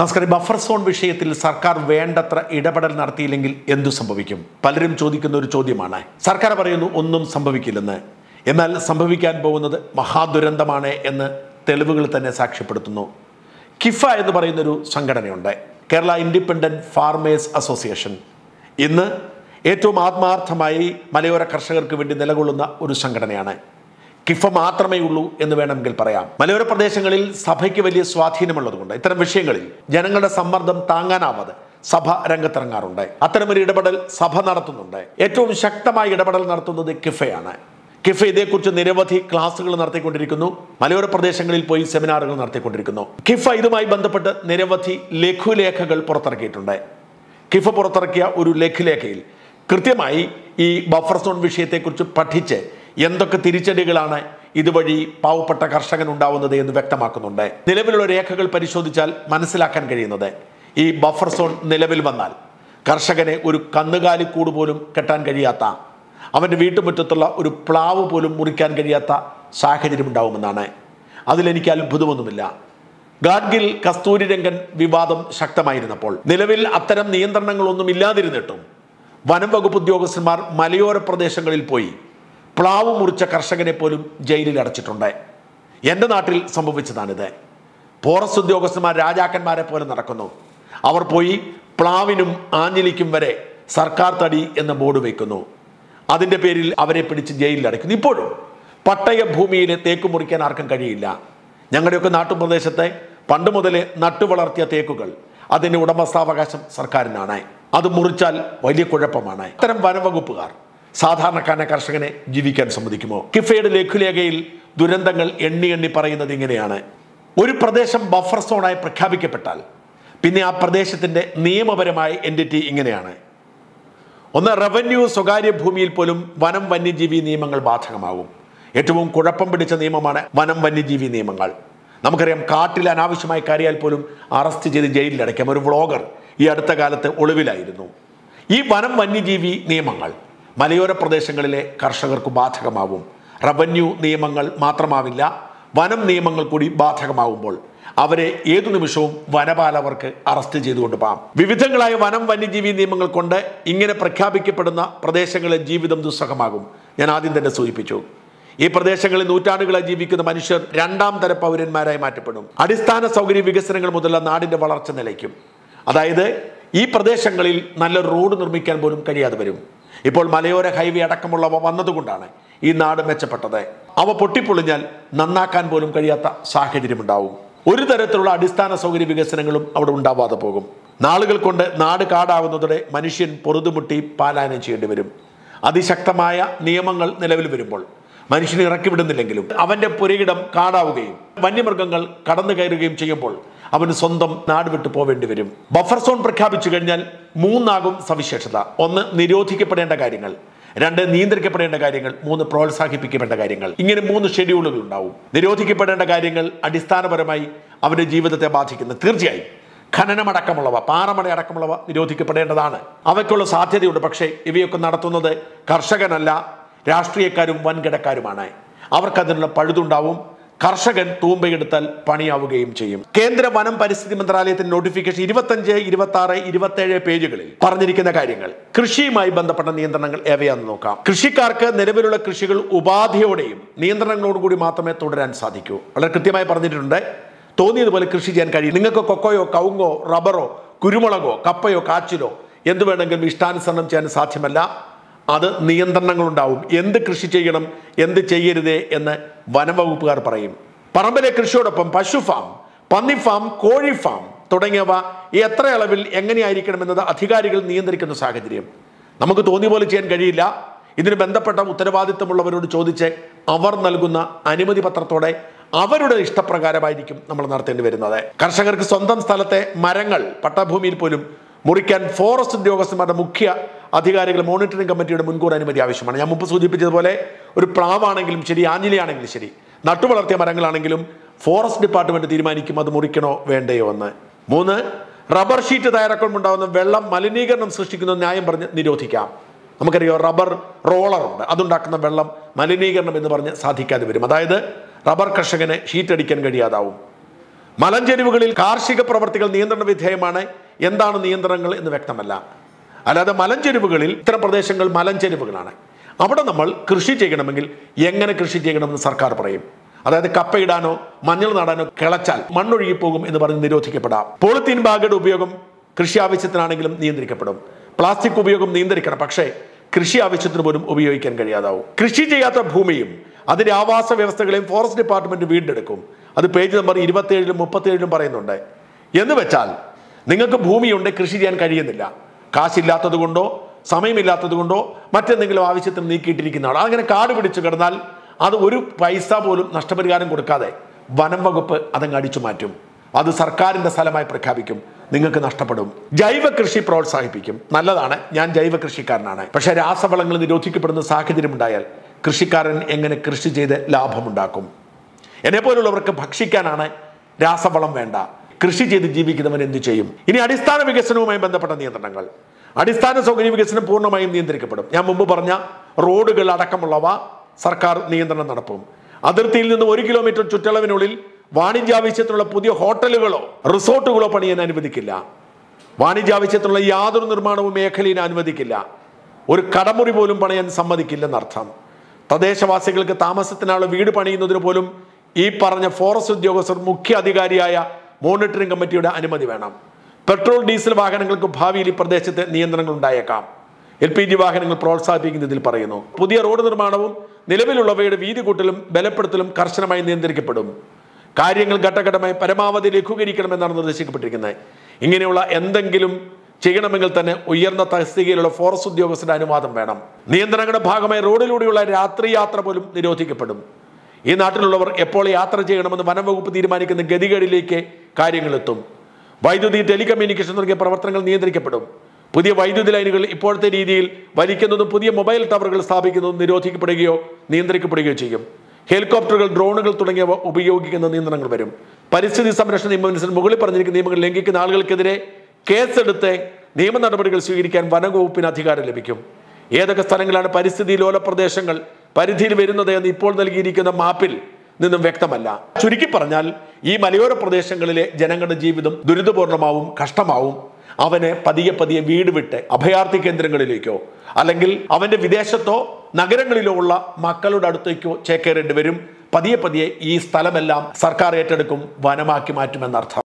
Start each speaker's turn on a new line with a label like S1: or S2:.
S1: നമസ്കാരം buffer zone വിഷയത്തിൽ സർക്കാർ വേണ്ടത്ര ഇടപെടൽ നടത്തിയില്ലെങ്കിൽ എന്തു സംഭവിക്കും പലരും ചോദിക്കുന്ന ഒരു ചോദ്യമാണ് സർക്കാർ പറയുന്നു ഒന്നും സംഭവിക്കില്ലെന്ന് എന്നാൽ സംഭവിക്കാൻ പോകുന്നത് മഹാദുരന്തമാണ് എന്ന് തെളിവുകൾ തന്നെ സാക്ഷ്യപ്പെടുത്തുന്നു കിഫ എന്ന് പറയുന്നൊരു സംഘടനയുണ്ട് കേരള ഇൻഡിപെൻഡൻറ്റ് ഫാർമേഴ്സ് അസോസിയേഷൻ ഇന്ന് ഏറ്റവും ആത്മാർത്ഥമായി മലയോര കർഷകർക്ക് വേണ്ടി നിലകൊള്ളുന്ന ഒരു സംഘടനയാണ് കിഫ മാത്രമേ ഉള്ളൂ എന്ന് വേണമെങ്കിൽ പറയാം മലയോര പ്രദേശങ്ങളിൽ സഭയ്ക്ക് വലിയ സ്വാധീനമുള്ളതുകൊണ്ട് ഇത്തരം വിഷയങ്ങളിൽ ജനങ്ങളുടെ സമ്മർദ്ദം താങ്ങാനാവാതെ സഭ രംഗത്തിറങ്ങാറുണ്ട് അത്തരമൊരു ഇടപെടൽ സഭ നടത്തുന്നുണ്ട് ഏറ്റവും ശക്തമായ ഇടപെടൽ നടത്തുന്നത് കിഫയാണ് കിഫ ഇതേക്കുറിച്ച് നിരവധി ക്ലാസ്സുകൾ നടത്തിക്കൊണ്ടിരിക്കുന്നു മലയോര പ്രദേശങ്ങളിൽ പോയി സെമിനാറുകൾ നടത്തിക്കൊണ്ടിരിക്കുന്നു കിഫ ഇതുമായി ബന്ധപ്പെട്ട് നിരവധി ലഘുലേഖകൾ പുറത്തിറക്കിയിട്ടുണ്ട് കിഫ പുറത്തിറക്കിയ ഒരു ലഘുലേഖയിൽ കൃത്യമായി ഈ ബഫർ സോൺ വിഷയത്തെക്കുറിച്ച് പഠിച്ച് എന്തൊക്കെ തിരിച്ചടികളാണ് ഇതുവഴി പാവപ്പെട്ട കർഷകൻ ഉണ്ടാവുന്നത് എന്ന് വ്യക്തമാക്കുന്നുണ്ട് നിലവിലുള്ള രേഖകൾ പരിശോധിച്ചാൽ മനസ്സിലാക്കാൻ കഴിയുന്നത് ഈ ബഫർ സോൺ നിലവിൽ വന്നാൽ കർഷകനെ ഒരു കന്നുകാലിക്കൂട് പോലും കെട്ടാൻ കഴിയാത്ത അവൻ്റെ വീട്ടുമുറ്റത്തുള്ള ഒരു പ്ലാവ് പോലും മുറിക്കാൻ കഴിയാത്ത സാഹചര്യം ഉണ്ടാവുമെന്നാണ് അതിലെനിക്ക് അത്ഭുതമൊന്നുമില്ല ഗാഡ്ഗിൽ കസ്തൂരി രംഗൻ വിവാദം ശക്തമായിരുന്നപ്പോൾ നിലവിൽ അത്തരം നിയന്ത്രണങ്ങളൊന്നും ഇല്ലാതിരുന്നിട്ടും വനം വകുപ്പ് ഉദ്യോഗസ്ഥന്മാർ മലയോര പ്രദേശങ്ങളിൽ പോയി പ്ലാവ് മുറിച്ച കർഷകനെ പോലും ജയിലിൽ അടച്ചിട്ടുണ്ട് എൻ്റെ നാട്ടിൽ സംഭവിച്ചതാണിത് പോറസ് ഉദ്യോഗസ്ഥന്മാർ രാജാക്കന്മാരെ പോലെ നടക്കുന്നു അവർ പോയി പ്ലാവിനും ആഞ്ഞിലിക്കും വരെ സർക്കാർ തടി എന്ന ബോർഡ് വയ്ക്കുന്നു അതിൻ്റെ പേരിൽ അവരെ പിടിച്ച് ജയിലിൽ അടയ്ക്കുന്നു ഇപ്പോഴും പട്ടയ ഭൂമിയിലെ തേക്ക് മുറിക്കാൻ ആർക്കും കഴിയില്ല ഞങ്ങളുടെയൊക്കെ നാട്ടുപ്രദേശത്തെ പണ്ട് മുതലേ നട്ടുവളർത്തിയ തേക്കുകൾ അതിൻ്റെ ഉടമസ്ഥാവകാശം സർക്കാരിനാണ് അത് മുറിച്ചാൽ വലിയ കുഴപ്പമാണ് അത്തരം വനംവകുപ്പുകാർ സാധാരണക്കാരനെ കർഷകനെ ജീവിക്കാൻ സമ്മതിക്കുമോ കിഫയുടെ ലഘുലേഖയിൽ ദുരന്തങ്ങൾ എണ്ണി എണ്ണി പറയുന്നത് ഇങ്ങനെയാണ് ഒരു പ്രദേശം ബഫർ സോണായി പ്രഖ്യാപിക്കപ്പെട്ടാൽ പിന്നെ ആ പ്രദേശത്തിൻ്റെ നിയമപരമായ എൻറ്റിറ്റി ഇങ്ങനെയാണ് ഒന്ന് റവന്യൂ സ്വകാര്യ ഭൂമിയിൽ പോലും വനം വന്യജീവി നിയമങ്ങൾ ബാധകമാവും ഏറ്റവും കുഴപ്പം പിടിച്ച നിയമമാണ് വനം വന്യജീവി നിയമങ്ങൾ നമുക്കറിയാം കാട്ടിൽ അനാവശ്യമായി കയറിയാൽ പോലും അറസ്റ്റ് ചെയ്ത് ജയിലിലടയ്ക്കാം ഒരു വ്ളോഗർ ഈ അടുത്ത കാലത്ത് ഒളിവിലായിരുന്നു ഈ വനം വന്യജീവി നിയമങ്ങൾ മലയോര പ്രദേശങ്ങളിലെ കർഷകർക്ക് ബാധകമാവും റവന്യൂ നിയമങ്ങൾ മാത്രമാവില്ല വനം നിയമങ്ങൾ കൂടി ബാധകമാവുമ്പോൾ അവരെ ഏതു നിമിഷവും വനപാലവർക്ക് അറസ്റ്റ് ചെയ്തുകൊണ്ട് പോകാം വിവിധങ്ങളായ വനം വന്യജീവി നിയമങ്ങൾ കൊണ്ട് ഇങ്ങനെ പ്രഖ്യാപിക്കപ്പെടുന്ന പ്രദേശങ്ങളിലെ ജീവിതം ദുസ്സഹമാകും ഞാൻ ആദ്യം തന്നെ സൂചിപ്പിച്ചു ഈ പ്രദേശങ്ങളിൽ നൂറ്റാണ്ടുകളായി ജീവിക്കുന്ന മനുഷ്യർ രണ്ടാം തര പൗരന്മാരായി മാറ്റപ്പെടും അടിസ്ഥാന സൗകര്യ വികസനങ്ങൾ മുതലുള്ള നാടിന്റെ വളർച്ച നിലയ്ക്കും അതായത് ഈ പ്രദേശങ്ങളിൽ നല്ല റോഡ് നിർമ്മിക്കാൻ പോലും കഴിയാതെ വരും ഇപ്പോൾ മലയോര ഹൈവേ അടക്കമുള്ളവ വന്നതുകൊണ്ടാണ് ഈ നാട് മെച്ചപ്പെട്ടത് അവ പൊട്ടിപ്പൊളിഞ്ഞാൽ നന്നാക്കാൻ പോലും കഴിയാത്ത സാഹചര്യമുണ്ടാവും ഒരു തരത്തിലുള്ള അടിസ്ഥാന സൗകര്യ വികസനങ്ങളും അവിടെ ഉണ്ടാവാതെ പോകും നാളുകൾ കൊണ്ട് നാട് കാടാവുന്നതോടെ മനുഷ്യൻ പൊറുതുമുട്ടി പാലായനം ചെയ്യേണ്ടി വരും അതിശക്തമായ നിയമങ്ങൾ നിലവിൽ വരുമ്പോൾ മനുഷ്യനെ ഇറക്കിവിടുന്നില്ലെങ്കിലും അവന്റെ പുരയിടം കാടാവുകയും വന്യമൃഗങ്ങൾ കടന്നു കയറുകയും ചെയ്യുമ്പോൾ അവന് സ്വന്തം നാട് വിട്ടു പോവേണ്ടി വരും ബഫർ സോൺ പ്രഖ്യാപിച്ചു കഴിഞ്ഞാൽ മൂന്നാകും സവിശേഷത ഒന്ന് നിരോധിക്കപ്പെടേണ്ട കാര്യങ്ങൾ രണ്ട് നിയന്ത്രിക്കപ്പെടേണ്ട കാര്യങ്ങൾ മൂന്ന് പ്രോത്സാഹിപ്പിക്കപ്പെടേണ്ട കാര്യങ്ങൾ ഇങ്ങനെ മൂന്ന് ഷെഡ്യൂളുകൾ ഉണ്ടാവും നിരോധിക്കപ്പെടേണ്ട കാര്യങ്ങൾ അടിസ്ഥാനപരമായി അവരുടെ ജീവിതത്തെ ബാധിക്കുന്നത് തീർച്ചയായും ഖനനമടക്കമുള്ളവ പാറമട അടക്കമുള്ളവ നിരോധിക്കപ്പെടേണ്ടതാണ് അവയ്ക്കുള്ള സാധ്യതയുണ്ട് പക്ഷേ ഇവയൊക്കെ നടത്തുന്നത് കർഷകനല്ല രാഷ്ട്രീയക്കാരും വൻകിടക്കാരുമാണ് അവർക്കതിനുള്ള പഴുതുണ്ടാവും കർഷകൻ തൂമ്പയെടുത്താൽ പണിയാവുകയും ചെയ്യും കേന്ദ്ര വനം പരിസ്ഥിതി മന്ത്രാലയത്തിന്റെ നോട്ടിഫിക്കേഷൻ അഞ്ച് ഇരുപത്തി ആറ് ഏഴ് പേജുകളിൽ പറഞ്ഞിരിക്കുന്ന കാര്യങ്ങൾ കൃഷിയുമായി ബന്ധപ്പെട്ട നിയന്ത്രണങ്ങൾ ഏവയാണെന്ന് നോക്കാം കൃഷിക്കാർക്ക് നിലവിലുള്ള കൃഷികൾ ഉപാധിയോടെയും നിയന്ത്രണങ്ങളോടുകൂടി മാത്രമേ തുടരാൻ സാധിക്കൂ വളരെ കൃത്യമായി പറഞ്ഞിട്ടുണ്ട് തോന്നിയതുപോലെ കൃഷി ചെയ്യാൻ കഴിയും നിങ്ങൾക്ക് കൊക്കോയോ കവുങ്ങോ റബ്ബറോ കുരുമുളകോ കപ്പയോ കാച്ചിലോ എന്ത് വേണമെങ്കിലും ഇഷ്ടാനുസരണം ചെയ്യാൻ സാധ്യമല്ല അത് നിയന്ത്രണങ്ങളുണ്ടാവും എന്ത് കൃഷി ചെയ്യണം എന്ത് ചെയ്യരുതേ എന്ന് വനംവകുപ്പുകാർ പറയും പറമ്പിലെ കൃഷിയോടൊപ്പം പശു ഫാം പന്നി ഫാം കോഴി ഫാം തുടങ്ങിയവ എത്ര അളവിൽ എങ്ങനെയായിരിക്കണമെന്നത് അധികാരികൾ നിയന്ത്രിക്കുന്ന സാഹചര്യം നമുക്ക് തോന്നിയ പോലെ ചെയ്യാൻ കഴിയില്ല ഇതിന് ബന്ധപ്പെട്ട ഉത്തരവാദിത്തമുള്ളവരോട് ചോദിച്ച് അവർ നൽകുന്ന അനുമതി പത്രത്തോടെ അവരുടെ ഇഷ്ടപ്രകാരമായിരിക്കും നമ്മൾ നടത്തേണ്ടി വരുന്നത് കർഷകർക്ക് സ്വന്തം സ്ഥലത്തെ മരങ്ങൾ പട്ടഭൂമിയിൽ പോലും മുറിക്കാൻ ഫോറസ്റ്റ് ഉദ്യോഗസ്ഥന്മാരുടെ മുഖ്യ അധികാരികൾ മോണിറ്ററിംഗ് കമ്മിറ്റിയുടെ മുൻകൂർ അനുമതി ആവശ്യമാണ് ഞാൻ മുമ്പ് സൂചിപ്പിച്ചതുപോലെ ഒരു പ്രാവാണെങ്കിലും ശരി ആഞ്ഞിലിയാണെങ്കിലും ശരി നട്ടുവളർത്തിയ മരങ്ങളാണെങ്കിലും ഫോറസ്റ്റ് ഡിപ്പാർട്ട്മെന്റ് തീരുമാനിക്കും അത് മുറിക്കണോ വേണ്ടയോ എന്ന് മൂന്ന് റബ്ബർ ഷീറ്റ് ഉണ്ടാകുന്ന വെള്ളം മലിനീകരണം സൃഷ്ടിക്കുന്ന ന്യായം പറഞ്ഞ് നിരോധിക്കാം നമുക്കറിയാം റബ്ബർ ഉണ്ട് അതുണ്ടാക്കുന്ന വെള്ളം മലിനീകരണം എന്ന് പറഞ്ഞ് സാധിക്കാതെ വരും അതായത് റബ്ബർ കർഷകന് ഷീറ്റ് അടിക്കാൻ കഴിയാതാവും മലഞ്ചെരിവുകളിൽ കാർഷിക പ്രവർത്തികൾ നിയന്ത്രണ വിധേയമാണ് എന്താണ് നിയന്ത്രണങ്ങൾ എന്ന് വ്യക്തമല്ല അല്ലാതെ മലഞ്ചെരുവുകളിൽ ഇത്തരം പ്രദേശങ്ങൾ മലഞ്ചെരുവുകളാണ് അവിടെ നമ്മൾ കൃഷി ചെയ്യണമെങ്കിൽ എങ്ങനെ കൃഷി ചെയ്യണമെന്ന് സർക്കാർ പറയും അതായത് കപ്പയിടാനോ മഞ്ഞൾ നടാനോ കിളച്ചാൽ മണ്ണൊഴുകിപ്പോകും എന്ന് പറഞ്ഞ് നിരോധിക്കപ്പെടാം പോളിത്തീൻ ബാഗയുടെ ഉപയോഗം കൃഷി ആവശ്യത്തിനാണെങ്കിലും നിയന്ത്രിക്കപ്പെടും പ്ലാസ്റ്റിക് ഉപയോഗം നിയന്ത്രിക്കണം പക്ഷേ കൃഷി ആവശ്യത്തിന് പോലും ഉപയോഗിക്കാൻ കഴിയാതാവും കൃഷി ചെയ്യാത്ത ഭൂമിയും അതിൻ്റെ ആവാസ വ്യവസ്ഥകളെയും ഫോറസ്റ്റ് ഡിപ്പാർട്ട്മെന്റ് വീണ്ടെടുക്കും അത് പേജ് നമ്പർ ഇരുപത്തേഴിലും മുപ്പത്തേഴിലും പറയുന്നുണ്ട് എന്ന് വെച്ചാൽ നിങ്ങൾക്ക് ഭൂമിയുണ്ട് കൃഷി ചെയ്യാൻ കഴിയുന്നില്ല കാശില്ലാത്തത് കൊണ്ടോ സമയമില്ലാത്തത് കൊണ്ടോ മറ്റെന്തെങ്കിലും ആവശ്യത്തിന് നീക്കിയിട്ടിരിക്കുന്ന ആൾ അങ്ങനെ കാട് പിടിച്ചു കിടന്നാൽ അത് ഒരു പൈസ പോലും നഷ്ടപരിഹാരം കൊടുക്കാതെ വനം വകുപ്പ് അതങ്ങ് അടിച്ചു മാറ്റും അത് സർക്കാരിൻ്റെ സ്ഥലമായി പ്രഖ്യാപിക്കും നിങ്ങൾക്ക് നഷ്ടപ്പെടും ജൈവ കൃഷി പ്രോത്സാഹിപ്പിക്കും നല്ലതാണ് ഞാൻ ജൈവ കൃഷിക്കാരനാണ് പക്ഷേ രാസവളങ്ങൾ നിരോധിക്കപ്പെടുന്ന സാഹചര്യം ഉണ്ടായാൽ കൃഷിക്കാരൻ എങ്ങനെ കൃഷി ചെയ്ത് ലാഭമുണ്ടാക്കും എന്നെപ്പോലുള്ളവർക്ക് ഭക്ഷിക്കാനാണ് രാസവളം വേണ്ട കൃഷി ചെയ്ത് ജീവിക്കുന്നവൻ എന്തു ചെയ്യും ഇനി അടിസ്ഥാന വികസനവുമായി ബന്ധപ്പെട്ട നിയന്ത്രണങ്ങൾ അടിസ്ഥാന സൗകര്യ വികസനം പൂർണ്ണമായും നിയന്ത്രിക്കപ്പെടും ഞാൻ മുമ്പ് പറഞ്ഞ റോഡുകൾ അടക്കമുള്ളവ സർക്കാർ നിയന്ത്രണം നടപ്പും അതിർത്തിയിൽ നിന്ന് ഒരു കിലോമീറ്റർ ചുറ്റളവിനുള്ളിൽ വാണിജ്യാവശ്യത്തിനുള്ള പുതിയ ഹോട്ടലുകളോ റിസോർട്ടുകളോ പണിയാൻ അനുവദിക്കില്ല വാണിജ്യാവശ്യത്തിനുള്ള യാതൊരു നിർമ്മാണവും മേഖലയിൽ അനുവദിക്കില്ല ഒരു കടമുറി പോലും പണയാൻ സമ്മതിക്കില്ലെന്നർത്ഥം തദ്ദേശവാസികൾക്ക് താമസത്തിനായുള്ള വീട് പണിയുന്നതിന് പോലും ഈ പറഞ്ഞ ഫോറസ്റ്റ് ഉദ്യോഗസ്ഥർ മുഖ്യ അധികാരിയായ മോണിറ്ററിംഗ് കമ്മിറ്റിയുടെ അനുമതി വേണം പെട്രോൾ ഡീസൽ വാഹനങ്ങൾക്ക് ഭാവിയിൽ ഈ പ്രദേശത്ത് നിയന്ത്രണങ്ങൾ ഉണ്ടായേക്കാം എൽ പി ജി വാഹനങ്ങൾ പ്രോത്സാഹിപ്പിക്കുന്നതിൽ പറയുന്നു പുതിയ റോഡ് നിർമ്മാണവും നിലവിലുള്ളവയുടെ വീതി കൂട്ടലും ബലപ്പെടുത്തലും കർശനമായി നിയന്ത്രിക്കപ്പെടും കാര്യങ്ങൾ ഘട്ടഘട്ടമായി പരമാവധി ലഘൂകരിക്കണമെന്നാണ് നിർദ്ദേശിക്കപ്പെട്ടിരിക്കുന്നത് ഇങ്ങനെയുള്ള എന്തെങ്കിലും ചെയ്യണമെങ്കിൽ തന്നെ ഉയർന്ന തസ്തികയിലുള്ള ഫോറസ്റ്റ് ഉദ്യോഗസ്ഥരുടെ അനുവാദം വേണം നിയന്ത്രണങ്ങളുടെ ഭാഗമായി റോഡിലൂടെയുള്ള രാത്രി യാത്ര പോലും നിരോധിക്കപ്പെടും ഈ നാട്ടിലുള്ളവർ എപ്പോൾ യാത്ര ചെയ്യണമെന്ന് വനംവകുപ്പ് തീരുമാനിക്കുന്ന ഗതികേടിലേക്ക് കാര്യങ്ങളെത്തും വൈദ്യുതി ടെലികമ്മ്യൂണിക്കേഷൻ തുടങ്ങിയ പ്രവർത്തനങ്ങൾ നിയന്ത്രിക്കപ്പെടും പുതിയ വൈദ്യുതി ലൈനുകൾ ഇപ്പോഴത്തെ രീതിയിൽ വലിക്കുന്നതും പുതിയ മൊബൈൽ ടവറുകൾ സ്ഥാപിക്കുന്നതും നിരോധിക്കപ്പെടുകയോ നിയന്ത്രിക്കപ്പെടുകയോ ചെയ്യും ഹെലികോപ്റ്ററുകൾ ഡ്രോണുകൾ തുടങ്ങിയവ ഉപയോഗിക്കുന്ന നിയന്ത്രണങ്ങൾ വരും പരിസ്ഥിതി സംരക്ഷണ നിയമമനുസരിച്ച് മുകളിൽ പറഞ്ഞിരിക്കുന്ന നിയമങ്ങൾ ലംഘിക്കുന്ന ആളുകൾക്കെതിരെ കേസെടുത്ത് നിയമ നടപടികൾ സ്വീകരിക്കാൻ വനംവകുപ്പിന് അധികാരം ലഭിക്കും ഏതൊക്കെ സ്ഥലങ്ങളാണ് പരിസ്ഥിതി ലോല പ്രദേശങ്ങൾ പരിധിയിൽ വരുന്നത് എന്ന് ഇപ്പോൾ നൽകിയിരിക്കുന്ന മാപ്പിൽ നിന്നും വ്യക്തമല്ല ചുരുക്കി പറഞ്ഞാൽ ഈ മലയോര പ്രദേശങ്ങളിലെ ജനങ്ങളുടെ ജീവിതം ദുരിതപൂർണമാവും കഷ്ടമാവും അവനെ പതിയെ പതിയെ വീട് വിട്ട് അഭയാർത്ഥി കേന്ദ്രങ്ങളിലേക്കോ അല്ലെങ്കിൽ അവൻ്റെ വിദേശത്തോ നഗരങ്ങളിലോ ഉള്ള മക്കളുടെ അടുത്തേക്കോ ചേക്കേറേണ്ടി വരും പതിയെ പതിയെ ഈ സ്ഥലമെല്ലാം സർക്കാർ ഏറ്റെടുക്കും വനമാക്കി മാറ്റുമെന്നർത്ഥം